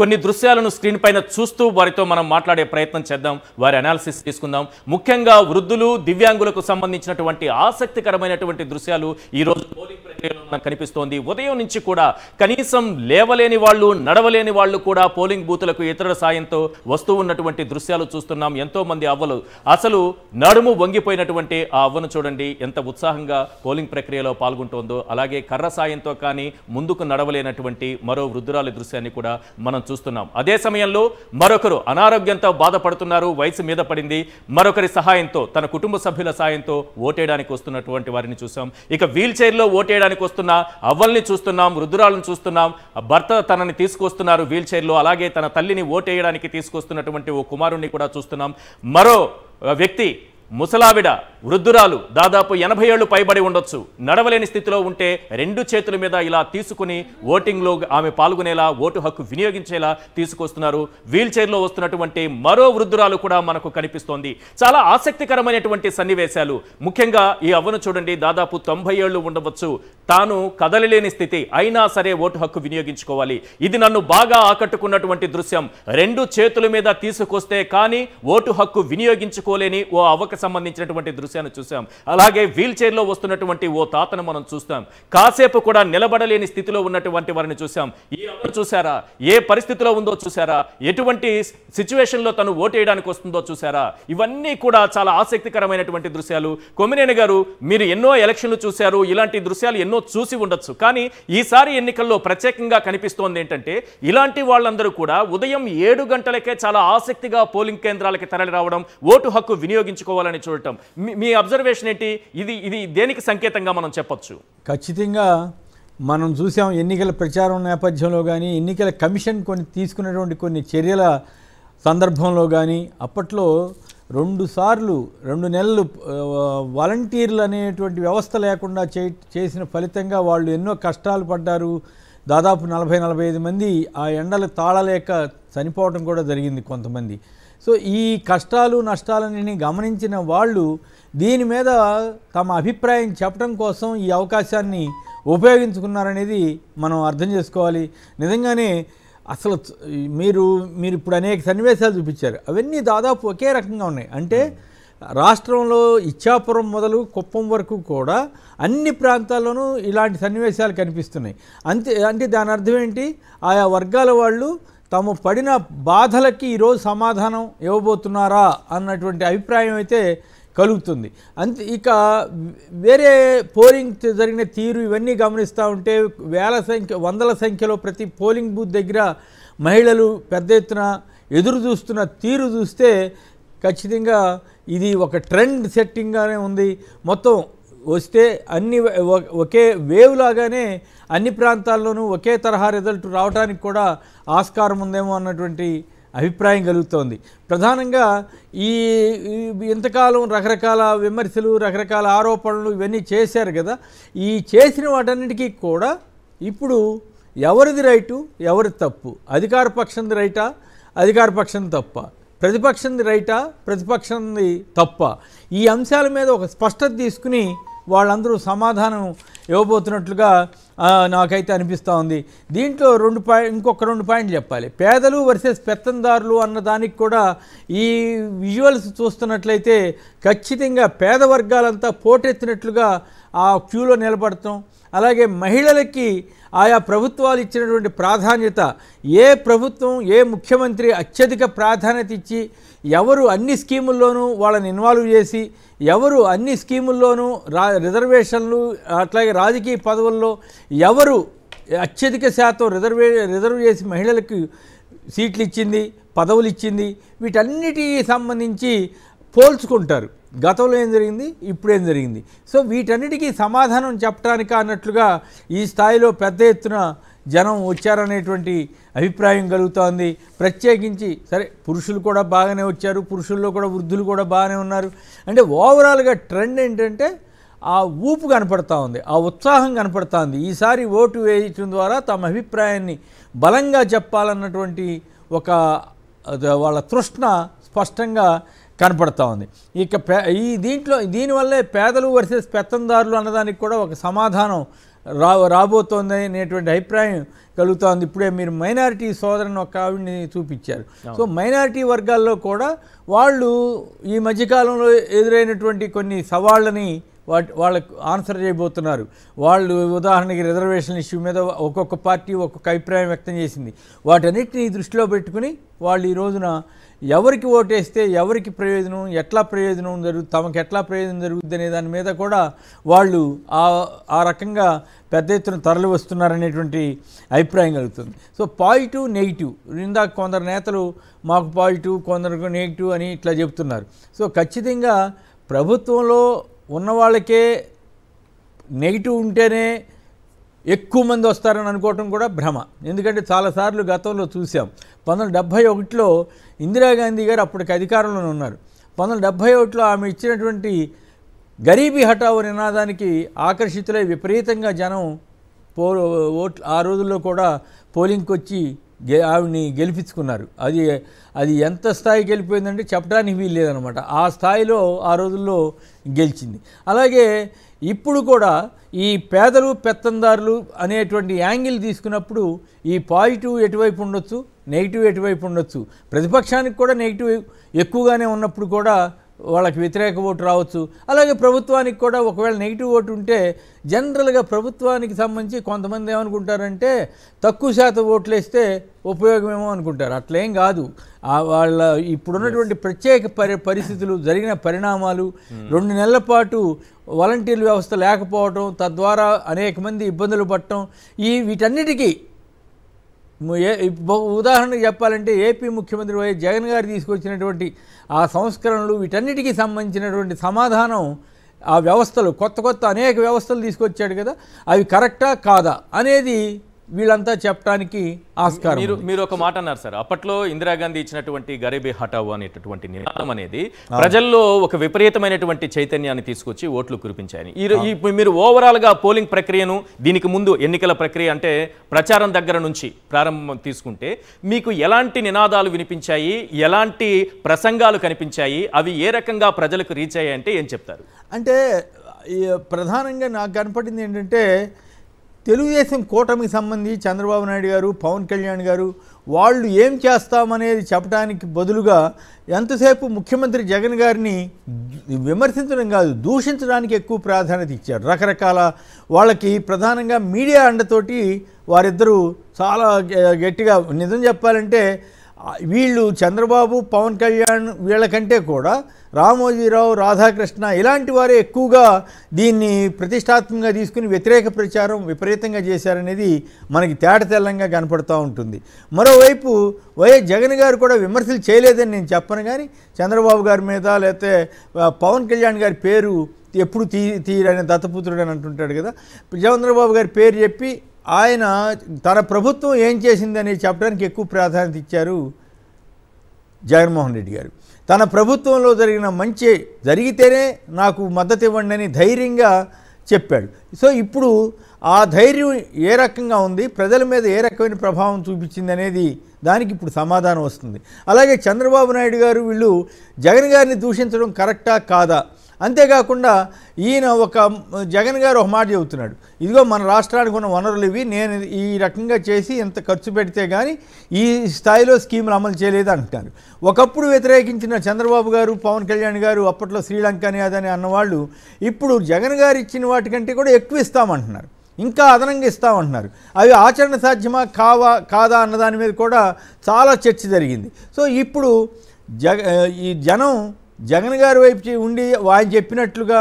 కొన్ని దృశ్యాలను స్క్రీన్ పైన చూస్తూ వారితో మనం మాట్లాడే ప్రయత్నం చేద్దాం వారి అనాలిసిస్ తీసుకుందాం ముఖ్యంగా వృద్ధులు దివ్యాంగులకు సంబంధించినటువంటి ఆసక్తికరమైనటువంటి దృశ్యాలు ఈరోజు పోలింగ్ ప్రక్రియలో కనిపిస్తోంది ఉదయం నుంచి కూడా కనీసం లేవలేని వాళ్ళు నడవలేని వాళ్ళు కూడా పోలింగ్ బూతులకు ఇతరుల సాయంతో వస్తూ ఉన్నటువంటి దృశ్యాలు చూస్తున్నాం ఎంతో మంది అవ్వలు అసలు నడుము వంగిపోయినటువంటి ఆ అవ్వను చూడండి ఎంత ఉత్సాహంగా పోలింగ్ ప్రక్రియలో పాల్గొంటోందో అలాగే కర్ర సాయంతో కానీ ముందుకు నడవలేనటువంటి మరో వృద్ధురాలి దృశ్యాన్ని కూడా మనం మనం చూస్తున్నాం అదే సమయంలో మరొకరు అనారోగ్యంతో బాధపడుతున్నారు వయసు మీద పడింది మరొకరి సహాయంతో తన కుటుంబ సభ్యుల సహాయంతో ఓటేయడానికి వస్తున్నటువంటి వారిని చూసాం ఇక వీల్ చైర్లో ఓటేయడానికి వస్తున్న అవ్వల్ని చూస్తున్నాం రుద్రాలను చూస్తున్నాం భర్త తనని తీసుకొస్తున్నారు వీల్ చైర్లో అలాగే తన తల్లిని ఓటేయడానికి తీసుకొస్తున్నటువంటి ఓ కుమారుణ్ణి కూడా చూస్తున్నాం మరో వ్యక్తి ముసలావిడ వృద్ధురాలు దాదాపు ఎనభై ఏళ్లు పైబడి ఉండొచ్చు నడవలేని స్థితిలో ఉంటే రెండు చేతుల మీద ఇలా తీసుకుని ఓటింగ్లో ఆమె పాల్గొనేలా ఓటు హక్కు వినియోగించేలా తీసుకొస్తున్నారు వీల్ చైర్లో వస్తున్నటువంటి మరో వృద్ధురాలు కూడా మనకు కనిపిస్తోంది చాలా ఆసక్తికరమైనటువంటి సన్నివేశాలు ముఖ్యంగా ఈ అవ్వను చూడండి దాదాపు తొంభై ఏళ్లు ఉండవచ్చు తాను కదలలేని స్థితి అయినా సరే ఓటు హక్కు వినియోగించుకోవాలి ఇది నన్ను బాగా ఆకట్టుకున్నటువంటి దృశ్యం రెండు చేతుల మీద తీసుకొస్తే కానీ ఓటు హక్కు వినియోగించుకోలేని ఓ అవకాశం సంబంధించినటువంటి దృశ్యాన్ని చూసాం అలాగే వీల్ చైర్లో వస్తున్నటువంటి ఓ తాతను మనం చూస్తాం కాసేపు కూడా నిలబడలేని స్థితిలో ఉన్నటువంటి వారిని చూసాం ఈ ఎవరు చూసారా ఏ పరిస్థితిలో ఉందో చూసారా ఎటువంటి సిచ్యువేషన్లో తను ఓటేయడానికి వస్తుందో చూసారా ఇవన్నీ కూడా చాలా ఆసక్తికరమైనటువంటి దృశ్యాలు కొమినేని గారు మీరు ఎన్నో ఎలక్షన్లు చూశారు ఇలాంటి దృశ్యాలు ఎన్నో చూసి ఉండొచ్చు కానీ ఈసారి ఎన్నికల్లో ప్రత్యేకంగా కనిపిస్తోంది ఏంటంటే ఇలాంటి వాళ్ళందరూ కూడా ఉదయం ఏడు గంటలకే చాలా ఆసక్తిగా పోలింగ్ కేంద్రాలకి తరలి రావడం ఓటు హక్కు వినియోగించుకోవాలని అని చూడటం మీ అబ్జర్వేషన్ ఏంటి ఇది ఇది దేనికి సంకేతంగా మనం చెప్పచ్చు ఖచ్చితంగా మనం చూసాం ఎన్నికల ప్రచారం నేపథ్యంలో కానీ ఎన్నికల కమిషన్ కొన్ని తీసుకున్నటువంటి కొన్ని చర్యల సందర్భంలో కానీ అప్పట్లో రెండు సార్లు రెండు నెలలు వాలంటీర్లు అనేటువంటి వ్యవస్థ లేకుండా చే చేసిన ఫలితంగా వాళ్ళు ఎన్నో కష్టాలు పడ్డారు దాదాపు నలభై నలభై మంది ఆ ఎండలు తాళలేక చనిపోవడం కూడా జరిగింది కొంతమంది సో ఈ కష్టాలు నష్టాలని గమనించిన వాళ్ళు దీని మీద తమ అభిప్రాయం చెప్పడం కోసం ఈ అవకాశాన్ని ఉపయోగించుకున్నారనేది మనం అర్థం చేసుకోవాలి నిజంగానే అసలు మీరు మీరు ఇప్పుడు అనేక సన్నివేశాలు చూపించారు అవన్నీ దాదాపు ఒకే రకంగా ఉన్నాయి అంటే రాష్ట్రంలో ఇచ్చాపురం మొదలు కుప్పం వరకు కూడా అన్ని ప్రాంతాల్లోనూ ఇలాంటి సన్నివేశాలు కనిపిస్తున్నాయి అంతే అంటే దాని అర్థం ఏంటి ఆయా వర్గాల వాళ్ళు తాము పడిన బాధలకి ఈరోజు సమాధానం ఇవ్వబోతున్నారా అన్నటువంటి అభిప్రాయం అయితే కలుగుతుంది అంతే ఇక వేరే పోలింగ్ జరిగిన తీరు ఇవన్నీ గమనిస్తూ ఉంటే వేల సంఖ్య వందల సంఖ్యలో ప్రతి పోలింగ్ బూత్ దగ్గర మహిళలు పెద్ద ఎత్తున ఎదురు చూస్తున్న తీరు చూస్తే ఖచ్చితంగా ఇది ఒక ట్రెండ్ సెట్టింగ్గానే ఉంది మొత్తం వస్తే అన్ని ఒకే వేవ్ లాగానే అన్ని ప్రాంతాల్లోనూ ఒకే తరహా రిజల్ట్ రావడానికి కూడా ఆస్కారం ఉందేమో అన్నటువంటి అభిప్రాయం కలుగుతోంది ప్రధానంగా ఈ ఇంతకాలం రకరకాల విమర్శలు రకరకాల ఆరోపణలు ఇవన్నీ చేశారు కదా ఈ చేసిన వాటన్నిటికీ కూడా ఇప్పుడు ఎవరిది రైటు ఎవరిది తప్పు అధికార పక్షంది రైటా అధికార పక్షం తప్ప ప్రతిపక్షంది రైటా ప్రతిపక్షంది తప్ప ఈ అంశాల మీద ఒక స్పష్టత తీసుకుని వాళ్ళందరూ సమాధానం ఇవ్వబోతున్నట్లుగా నాకైతే అనిపిస్తూ ఉంది దీంట్లో రెండు పాయి ఇంకొక రెండు పాయింట్లు చెప్పాలి పేదలు వర్సెస్ పెత్తందారులు అన్న దానికి కూడా ఈ విజువల్స్ చూస్తున్నట్లయితే ఖచ్చితంగా పేద వర్గాలంతా పోటెత్తినట్లుగా ఆ క్యూలో నిలబడటం అలాగే మహిళలకి ఆయా ప్రభుత్వాలు ఇచ్చినటువంటి ప్రాధాన్యత ఏ ప్రభుత్వం ఏ ముఖ్యమంత్రి అత్యధిక ప్రాధాన్యత ఇచ్చి ఎవరు అన్ని స్కీముల్లోనూ వాళ్ళని ఇన్వాల్వ్ చేసి ఎవరు అన్ని స్కీముల్లోనూ రా రిజర్వేషన్లు అట్లాగే రాజకీయ పదవుల్లో ఎవరు అత్యధిక శాతం రిజర్వే రిజర్వ్ చేసి మహిళలకు సీట్లు ఇచ్చింది పదవులు ఇచ్చింది వీటన్నిటికి సంబంధించి పోల్చుకుంటారు గతంలో ఏం జరిగింది ఇప్పుడు ఏం జరిగింది సో వీటన్నిటికీ సమాధానం చెప్పడానికి అన్నట్లుగా ఈ స్థాయిలో పెద్ద ఎత్తున జనం వచ్చారనేటువంటి అభిప్రాయం కలుగుతోంది ప్రత్యేకించి సరే పురుషులు కూడా బాగానే వచ్చారు పురుషుల్లో కూడా వృద్ధులు కూడా బాగానే ఉన్నారు అంటే ఓవరాల్గా ట్రెండ్ ఏంటంటే ఆ ఊపు కనపడతా ఉంది ఆ ఉత్సాహం కనపడతా ఉంది ఈసారి ఓటు వేయటం ద్వారా తమ అభిప్రాయాన్ని బలంగా చెప్పాలన్నటువంటి ఒక వాళ్ళ తృష్ణ స్పష్టంగా కనపడతా ఉంది ఇక ఈ దీంట్లో దీనివల్లే పేదలు వర్సెస్ పెత్తందారులు అన్నదానికి కూడా ఒక సమాధానం రా రాబోతోంది అనేటువంటి అభిప్రాయం కలుగుతోంది ఇప్పుడే మీరు మైనారిటీ సోదరుని ఒక ఆవిడని చూపించారు సో మైనారిటీ వర్గాల్లో కూడా వాళ్ళు ఈ మధ్యకాలంలో ఎదురైనటువంటి కొన్ని సవాళ్ళని వాటి వాళ్ళకు ఆన్సర్ చేయబోతున్నారు వాళ్ళు ఉదాహరణకి రిజర్వేషన్ ఇష్యూ మీద ఒక్కొక్క పార్టీ ఒక్కొక్క అభిప్రాయం వ్యక్తం చేసింది వాటన్నిటిని దృష్టిలో పెట్టుకుని వాళ్ళు ఈ రోజున ఎవరికి ఓటేస్తే ఎవరికి ప్రయోజనం ఎట్లా ప్రయోజనం జరుగు తమకు ఎట్లా ప్రయోజనం జరుగుద్ది అనే దాని మీద కూడా వాళ్ళు ఆ ఆ రకంగా పెద్ద ఎత్తున తరలి వస్తున్నారనేటువంటి అభిప్రాయం కలుగుతుంది సో పాజిటివ్ నెగిటివ్ ఇందాక కొందరు నేతలు మాకు పాజిటివ్ కొందరు నెగిటివ్ అని ఇట్లా చెప్తున్నారు సో ఖచ్చితంగా ప్రభుత్వంలో ఉన్న వాళ్ళకే నెగిటివ్ ఉంటేనే ఎక్కువ మంది వస్తారని అనుకోవటం కూడా భ్రమ ఎందుకంటే చాలాసార్లు గతంలో చూసాం పంతొమ్మిది డెబ్భై ఒకటిలో ఇందిరాగాంధీ గారు అప్పటికి అధికారంలో ఉన్నారు పంతొమ్మిది డెబ్భై ఒకటిలో ఆమె ఇచ్చినటువంటి గరీబీ హఠావు నినాదానికి ఆకర్షితులై విపరీతంగా జనం పో ఓట్ ఆ రోజుల్లో కూడా పోలింగ్కి వచ్చి గె ఆవిడ్ని గెలిపించుకున్నారు అది అది ఎంత స్థాయి గెలిపోయిందంటే చెప్పడానికి వీలు లేదనమాట ఆ స్థాయిలో ఆ రోజుల్లో గెలిచింది అలాగే ఇప్పుడు కూడా ఈ పేదలు పెత్తందారులు అనేటువంటి యాంగిల్ తీసుకున్నప్పుడు ఈ పాజిటివ్ ఎటువైపు ఉండొచ్చు నెగిటివ్ ఎటువైపు ఉండొచ్చు ప్రతిపక్షానికి కూడా నెగిటివ్ ఎక్కువగానే ఉన్నప్పుడు కూడా వాళ్ళకి వ్యతిరేక ఓటు రావచ్చు అలాగే ప్రభుత్వానికి కూడా ఒకవేళ నెగిటివ్ ఓటు ఉంటే జనరల్గా ప్రభుత్వానికి సంబంధించి కొంతమంది ఏమనుకుంటారంటే తక్కువ శాతం ఓట్లు వేస్తే ఉపయోగమేమో అనుకుంటారు అట్లేం కాదు వాళ్ళ ఇప్పుడున్నటువంటి ప్రత్యేక పరి పరిస్థితులు జరిగిన పరిణామాలు రెండు నెలల పాటు వాలంటీర్ వ్యవస్థ లేకపోవడం తద్వారా అనేక మంది ఇబ్బందులు పడటం ఈ వీటన్నిటికీ ఉదాహరణకు చెప్పాలంటే ఏపీ ముఖ్యమంత్రి వైఎస్ జగన్ గారు తీసుకొచ్చినటువంటి ఆ సంస్కరణలు వీటన్నిటికీ సంబంధించినటువంటి సమాధానం ఆ వ్యవస్థలు కొత్త కొత్త అనేక వ్యవస్థలు తీసుకొచ్చాడు కదా అవి కరెక్టా కాదా అనేది వీళ్ళంతా చెప్పడానికి ఆస్కారం మీరు మీరు ఒక మాట అన్నారు సార్ అప్పట్లో ఇందిరాగాంధీ ఇచ్చినటువంటి గరీబీ హఠావు అనేటటువంటి నినాదం అనేది ప్రజల్లో ఒక విపరీతమైనటువంటి చైతన్యాన్ని తీసుకొచ్చి ఓట్లు కురిపించాయని మీరు మీరు ఓవరాల్గా పోలింగ్ ప్రక్రియను దీనికి ముందు ఎన్నికల ప్రక్రియ అంటే ప్రచారం దగ్గర నుంచి ప్రారంభం తీసుకుంటే మీకు ఎలాంటి నినాదాలు వినిపించాయి ఎలాంటి ప్రసంగాలు కనిపించాయి అవి ఏ రకంగా ప్రజలకు రీచ్ అయ్యాయంటే ఏం చెప్తారు అంటే ప్రధానంగా నాకు కనపడింది ఏంటంటే తెలుగుదేశం కూటమికి సంబంధించి చంద్రబాబు నాయుడు గారు పవన్ కళ్యాణ్ గారు వాళ్ళు ఏం చేస్తామనేది చెప్పడానికి బదులుగా ఎంతసేపు ముఖ్యమంత్రి జగన్ గారిని విమర్శించడం కాదు దూషించడానికి ఎక్కువ ప్రాధాన్యత ఇచ్చారు రకరకాల వాళ్ళకి ప్రధానంగా మీడియా అండతోటి వారిద్దరూ చాలా గట్టిగా నిజం చెప్పాలంటే వీళ్ళు చంద్రబాబు పవన్ కళ్యాణ్ వీళ్ళకంటే కూడా రామోజీరావు రాధాకృష్ణ ఇలాంటి వారే ఎక్కువగా దీన్ని ప్రతిష్టాత్మకంగా తీసుకుని వ్యతిరేక ప్రచారం విపరీతంగా చేశారనేది మనకి తేట తెల్లంగా కనపడుతూ ఉంటుంది మరోవైపు వైఎస్ జగన్ గారు కూడా విమర్శలు చేయలేదని నేను చెప్పను కానీ చంద్రబాబు గారి మీద లేకపోతే పవన్ కళ్యాణ్ గారి పేరు ఎప్పుడు తీ తీరని దత్తపుత్రుడు అని అంటుంటాడు కదా చంద్రబాబు గారి పేరు చెప్పి ఆయన తన ప్రభుత్వం ఏం అనేది చెప్పడానికి ఎక్కువ ప్రాధాన్యత ఇచ్చారు జగన్మోహన్ రెడ్డి గారు తన ప్రభుత్వంలో జరిగిన మంచి జరిగితేనే నాకు మద్దతు ఇవ్వండి అని ధైర్యంగా చెప్పాడు సో ఇప్పుడు ఆ ధైర్యం ఏ రకంగా ఉంది ప్రజల మీద ఏ రకమైన ప్రభావం చూపించింది అనేది దానికి ఇప్పుడు సమాధానం వస్తుంది అలాగే చంద్రబాబు నాయుడు గారు వీళ్ళు జగన్ గారిని దూషించడం కరెక్టా కాదా అంతేకాకుండా ఈయన ఒక జగన్ గారు ఒక మాట చెబుతున్నాడు ఇదిగో మన రాష్ట్రానికి ఉన్న వనరులు ఇవి నేను ఈ రకంగా చేసి ఇంత ఖర్చు పెడితే కానీ ఈ స్థాయిలో స్కీములు అమలు చేయలేదు అంటున్నారు ఒకప్పుడు వ్యతిరేకించిన చంద్రబాబు గారు పవన్ కళ్యాణ్ గారు అప్పట్లో శ్రీలంక అని అదని అన్నవాళ్ళు ఇప్పుడు జగన్ గారు ఇచ్చిన వాటికంటే కూడా ఎక్కువ ఇస్తామంటున్నారు ఇంకా అదనంగా ఇస్తామంటున్నారు అవి ఆచరణ సాధ్యమా కావా కాదా అన్నదాని మీద కూడా చాలా చర్చ జరిగింది సో ఇప్పుడు జగ ఈ జనం జగన్ గారి వైపు ఉండి ఆయన చెప్పినట్లుగా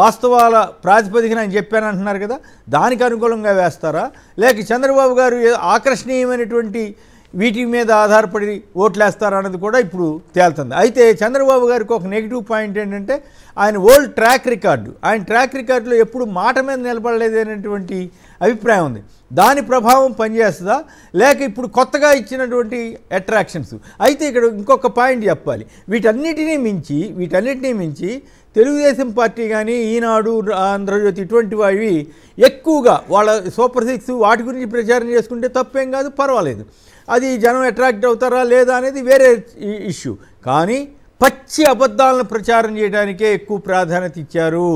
వాస్తవాల ప్రాతిపదికన ఆయన చెప్పాను అంటున్నారు కదా దానికి అనుకూలంగా వేస్తారా లేక చంద్రబాబు గారు ఆకర్షణీయమైనటువంటి వీటి మీద ఆధారపడి ఓట్లేస్తారా అన్నది కూడా ఇప్పుడు తేలుతుంది అయితే చంద్రబాబు గారికి ఒక నెగిటివ్ పాయింట్ ఏంటంటే ఆయన ఓల్డ్ ట్రాక్ రికార్డు ఆయన ట్రాక్ రికార్డులో ఎప్పుడు మాట మీద అనేటువంటి అభిప్రాయం ఉంది దాని ప్రభావం పనిచేస్తుందా లేక ఇప్పుడు కొత్తగా ఇచ్చినటువంటి అట్రాక్షన్స్ అయితే ఇక్కడ ఇంకొక పాయింట్ చెప్పాలి వీటన్నిటినీ మించి వీటన్నిటినీ మించి తెలుగుదేశం పార్టీ కానీ ఈనాడు ఆంధ్రజ్యోతి ఇటువంటి వాటివి ఎక్కువగా వాళ్ళ సూపర్ సిక్స్ వాటి గురించి ప్రచారం చేసుకుంటే తప్పేం కాదు పర్వాలేదు అది జనం అట్రాక్ట్ అవుతారా లేదా అనేది వేరే ఇష్యూ కానీ పచ్చి అబద్ధాలను ప్రచారం చేయడానికే ఎక్కువ ప్రాధాన్యత ఇచ్చారు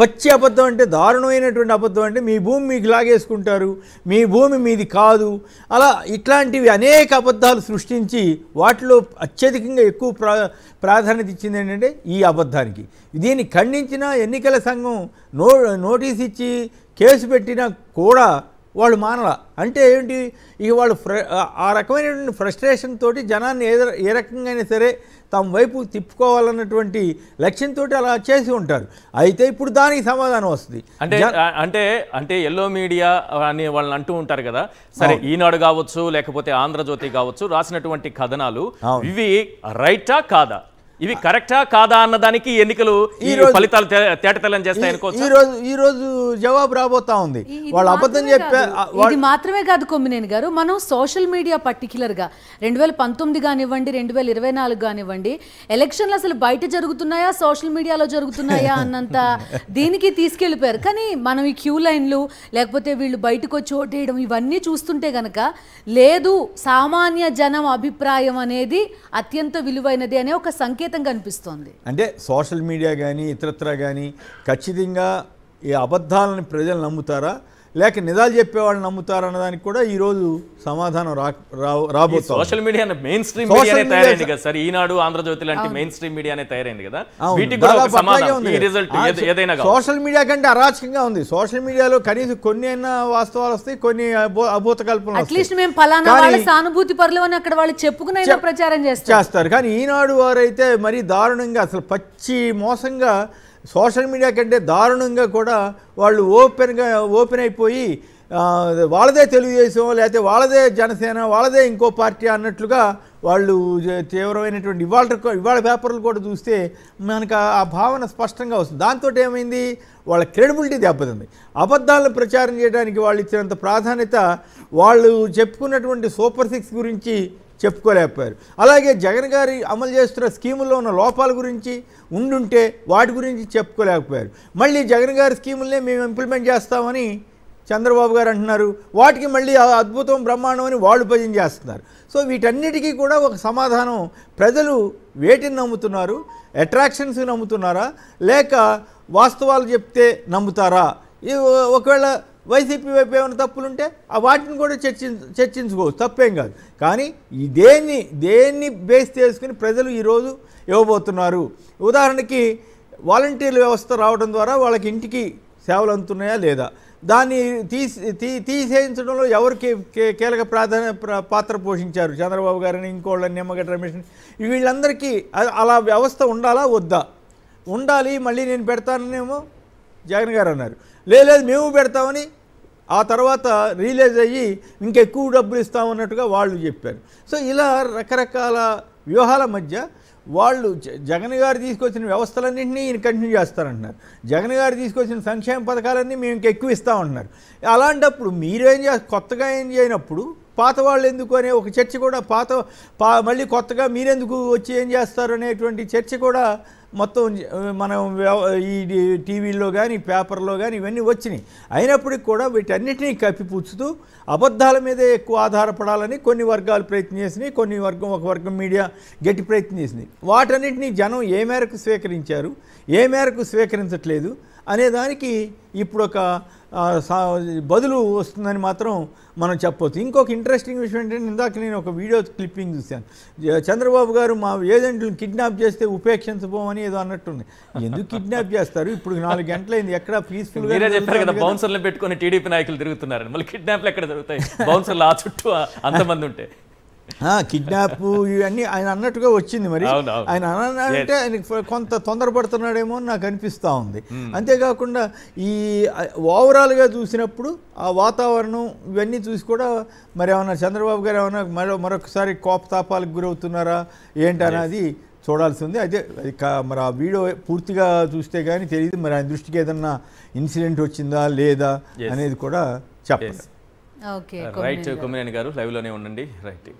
పచ్చి అబద్ధం అంటే దారుణమైనటువంటి అబద్ధం అంటే మీ భూమి మీకు లాగేసుకుంటారు మీ భూమి మీది కాదు అలా ఇట్లాంటివి అనేక అబద్ధాలు సృష్టించి వాటిలో అత్యధికంగా ఎక్కువ ప్రా ప్రాధాన్యత ఇచ్చింది ఏంటంటే ఈ అబద్ధానికి దీన్ని ఖండించిన ఎన్నికల సంఘం నో నోటీస్ ఇచ్చి కేసు పెట్టినా కూడా వాళ్ళు మానల అంటే ఏంటి ఇక వాళ్ళు ఫ్ర ఆ రకమైనటువంటి ఫ్రస్ట్రేషన్ తోటి జనాన్ని ఏ ఏ రకంగా అయినా సరే తమ వైపు తిప్పుకోవాలన్నటువంటి లక్ష్యంతో అలా చేసి ఉంటారు అయితే ఇప్పుడు దానికి సమాధానం వస్తుంది అంటే అంటే అంటే ఎల్లో మీడియా అని వాళ్ళని అంటూ ఉంటారు కదా సరే ఈనాడు కావచ్చు లేకపోతే ఆంధ్రజ్యోతి కావచ్చు రాసినటువంటి కథనాలు ఇవి రైటా కాదా ఇవి కరెక్టా కాదా అన్నదానికి ఎన్నికలు ఈ ఫలితాలు తేటతెల్లం చేస్తాయి అనుకోవచ్చు ఈ రోజు ఈ రోజు జవాబు రాబోతా ఉంది వాళ్ళు అబద్ధం చెప్పే ఇది మాత్రమే కాదు కొమ్మినేని గారు మనం సోషల్ మీడియా పర్టికులర్ గా రెండు వేల పంతొమ్మిది కానివ్వండి రెండు వేల ఇరవై నాలుగు కానివ్వండి ఎలక్షన్లు అసలు బయట జరుగుతున్నాయా సోషల్ మీడియాలో జరుగుతున్నాయా అన్నంత దీనికి తీసుకెళ్లిపోయారు కానీ మనం ఈ క్యూ లైన్లు లేకపోతే వీళ్ళు బయటకు వచ్చి ఓటేయడం ఇవన్నీ చూస్తుంటే గనక లేదు సామాన్య జనం అభిప్రాయం అనేది అత్యంత విలువైనది అనే ఒక సంకేతం సంకేతంగా అనిపిస్తోంది అంటే సోషల్ మీడియా కానీ ఇతరత్ర కానీ ఖచ్చితంగా ఈ అబద్ధాలను ప్రజలు నమ్ముతారా లేక నిజాలు చెప్పేవాళ్ళు నమ్ముతారు దానికి కూడా ఈరోజు సమాధానం రాబోతుంది సోషల్ మీడియా మెయిన్ స్ట్రీమ్ మీడియానే తయారైంది కదా సార్ ఈనాడు ఆంధ్రజ్యోతి లాంటి మెయిన్ స్ట్రీమ్ మీడియానే తయారైంది కదా ఏదైనా సోషల్ మీడియా కంటే అరాచకంగా ఉంది సోషల్ మీడియాలో కనీసం కొన్ని అయినా వాస్తవాలు వస్తాయి కొన్ని అభూత కల్పనలు అట్లీస్ట్ మేము ఫలానా వాళ్ళ సానుభూతి పరులు అని అక్కడ వాళ్ళు చెప్పుకునే ప్రచారం చేస్తారు కానీ ఈనాడు వారైతే మరీ దారుణంగా అసలు పచ్చి మోసంగా సోషల్ మీడియా కంటే దారుణంగా కూడా వాళ్ళు ఓపెన్గా ఓపెన్ అయిపోయి వాళ్ళదే తెలుగుదేశం లేకపోతే వాళ్ళదే జనసేన వాళ్ళదే ఇంకో పార్టీ అన్నట్లుగా వాళ్ళు తీవ్రమైనటువంటి ఇవాళ ఇవాళ పేపర్లు కూడా చూస్తే మనకు ఆ భావన స్పష్టంగా వస్తుంది దాంతో ఏమైంది వాళ్ళ క్రెడిబిలిటీ దెబ్బతింది అబద్ధాలను ప్రచారం చేయడానికి వాళ్ళు ఇచ్చినంత ప్రాధాన్యత వాళ్ళు చెప్పుకున్నటువంటి సూపర్ సిక్స్ గురించి చెప్పుకోలేకపోయారు అలాగే జగన్ గారి అమలు చేస్తున్న స్కీముల్లో ఉన్న లోపాల గురించి ఉండుంటే వాటి గురించి చెప్పుకోలేకపోయారు మళ్ళీ జగన్ గారి స్కీములనే మేము ఇంప్లిమెంట్ చేస్తామని చంద్రబాబు గారు అంటున్నారు వాటికి మళ్ళీ అద్భుతం బ్రహ్మాండం అని వాళ్ళు భజన చేస్తున్నారు సో వీటన్నిటికీ కూడా ఒక సమాధానం ప్రజలు వేటిని నమ్ముతున్నారు అట్రాక్షన్స్ నమ్ముతున్నారా లేక వాస్తవాలు చెప్తే నమ్ముతారా ఒకవేళ వైసీపీ వైపు ఏమైనా తప్పులుంటే ఆ వాటిని కూడా చర్చించ చర్చించుకోవచ్చు తప్పేం కాదు కానీ దేన్ని దేన్ని బేస్ చేసుకుని ప్రజలు ఈరోజు ఇవ్వబోతున్నారు ఉదాహరణకి వాలంటీర్ వ్యవస్థ రావడం ద్వారా వాళ్ళకి ఇంటికి సేవలు అందుతున్నాయా లేదా దాన్ని తీసి తీ తీసేయించడంలో ఎవరికి కీలక ప్రాధాన్య పాత్ర పోషించారు చంద్రబాబు గారిని ఇంకోళ్ళని నిమ్మగడ్డ రమేష్ వీళ్ళందరికీ అలా వ్యవస్థ ఉండాలా వద్దా ఉండాలి మళ్ళీ నేను పెడతాననేమో జగన్ గారు అన్నారు లేదు మేము పెడతామని ఆ తర్వాత రిలీజ్ అయ్యి ఇంకెక్కువ డబ్బులు ఇస్తామన్నట్టుగా వాళ్ళు చెప్పారు సో ఇలా రకరకాల వ్యూహాల మధ్య వాళ్ళు జగన్ గారు తీసుకొచ్చిన వ్యవస్థలన్నింటినీ ఈయన కంటిన్యూ చేస్తారంటున్నారు జగన్ గారు తీసుకొచ్చిన సంక్షేమ పథకాలన్నీ మేము ఇంకెక్కువ ఇస్తామంటున్నారు అలాంటప్పుడు మీరేం చేస్తారు కొత్తగా ఏం చేయనప్పుడు పాత వాళ్ళు ఎందుకు అనే ఒక చర్చ కూడా పాత మళ్ళీ కొత్తగా మీరెందుకు వచ్చి ఏం చేస్తారు అనేటువంటి చర్చ కూడా మొత్తం మనం ఈ టీవీల్లో కానీ పేపర్లో కానీ ఇవన్నీ వచ్చినాయి అయినప్పటికీ కూడా వీటన్నిటినీ కప్పిపుచ్చుతూ అబద్ధాల మీదే ఎక్కువ ఆధారపడాలని కొన్ని వర్గాలు ప్రయత్నం చేసినాయి కొన్ని వర్గం ఒక వర్గం మీడియా గట్టి ప్రయత్నం చేసింది వాటన్నిటినీ జనం ఏ మేరకు స్వీకరించారు ఏ మేరకు స్వీకరించట్లేదు అనేదానికి ఇప్పుడు ఒక బదులు వస్తుందని మాత్రం మనం చెప్పవచ్చు ఇంకొక ఇంట్రెస్టింగ్ విషయం ఏంటంటే ఇందాక నేను ఒక వీడియో క్లిప్పింగ్ చూశాను చంద్రబాబు గారు మా ఏజెంట్లను కిడ్నాప్ చేస్తే ఉపేక్షించబోమని ఏదో అన్నట్టుంది ఎందుకు కిడ్నాప్ చేస్తారు ఇప్పుడు నాలుగు గంటలైంది ఎక్కడ పీస్ఫుల్ చెప్పారు కదా బౌన్సర్లు పెట్టుకుని టీడీపీ నాయకులు తిరుగుతున్నారు మళ్ళీ కిడ్నాప్లు ఎక్కడ జరుగుతాయి బౌన్సర్లు ఆ చుట్టూ అంతమంది ఉంటే కిడ్నాప్ ఇవన్నీ ఆయన అన్నట్టుగా వచ్చింది మరి ఆయన అనంటే ఆయన కొంత తొందరపడుతున్నాడేమో అని నాకు అనిపిస్తూ ఉంది hmm. అంతేకాకుండా ఈ ఓవరాల్గా చూసినప్పుడు ఆ వాతావరణం ఇవన్నీ చూసి కూడా మరి ఏమన్నా చంద్రబాబు గారు ఏమన్నా మరో మరొకసారి కోపతాపాలకు గురవుతున్నారా ఏంటనేది చూడాల్సి ఉంది అయితే మరి ఆ వీడియో పూర్తిగా చూస్తే కానీ తెలియదు మరి ఆయన దృష్టికి ఏదన్నా ఇన్సిడెంట్ వచ్చిందా లేదా అనేది కూడా చెప్పలేదు రైట్ కొమ్మినేని గారు లైవ్లోనే ఉండండి రైట్